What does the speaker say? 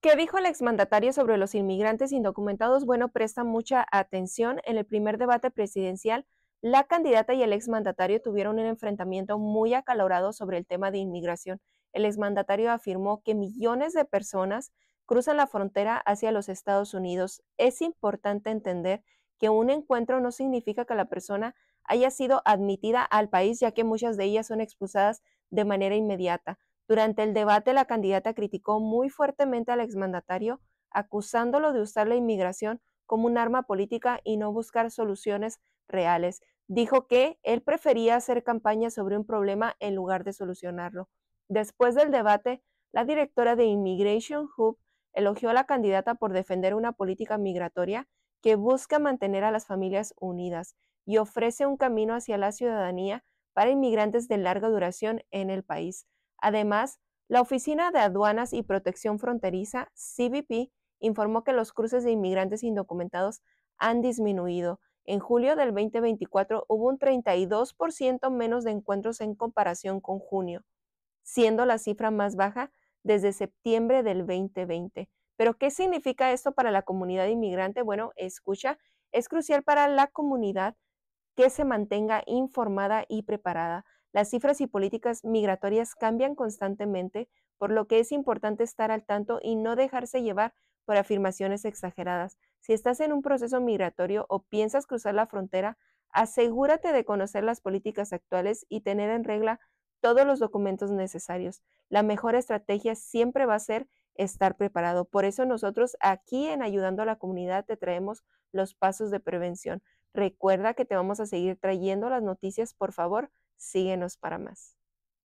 ¿Qué dijo el exmandatario sobre los inmigrantes indocumentados? Bueno, presta mucha atención. En el primer debate presidencial, la candidata y el exmandatario tuvieron un enfrentamiento muy acalorado sobre el tema de inmigración. El exmandatario afirmó que millones de personas cruzan la frontera hacia los Estados Unidos. Es importante entender que un encuentro no significa que la persona haya sido admitida al país, ya que muchas de ellas son expulsadas de manera inmediata. Durante el debate, la candidata criticó muy fuertemente al exmandatario, acusándolo de usar la inmigración como un arma política y no buscar soluciones reales. Dijo que él prefería hacer campaña sobre un problema en lugar de solucionarlo. Después del debate, la directora de Immigration Hub elogió a la candidata por defender una política migratoria que busca mantener a las familias unidas y ofrece un camino hacia la ciudadanía para inmigrantes de larga duración en el país. Además, la Oficina de Aduanas y Protección Fronteriza, CBP, informó que los cruces de inmigrantes indocumentados han disminuido. En julio del 2024 hubo un 32% menos de encuentros en comparación con junio, siendo la cifra más baja desde septiembre del 2020. Pero, ¿qué significa esto para la comunidad inmigrante? Bueno, escucha, es crucial para la comunidad que se mantenga informada y preparada. Las cifras y políticas migratorias cambian constantemente, por lo que es importante estar al tanto y no dejarse llevar por afirmaciones exageradas. Si estás en un proceso migratorio o piensas cruzar la frontera, asegúrate de conocer las políticas actuales y tener en regla todos los documentos necesarios. La mejor estrategia siempre va a ser estar preparado. Por eso nosotros aquí en Ayudando a la Comunidad te traemos los pasos de prevención. Recuerda que te vamos a seguir trayendo las noticias, por favor, síguenos para más.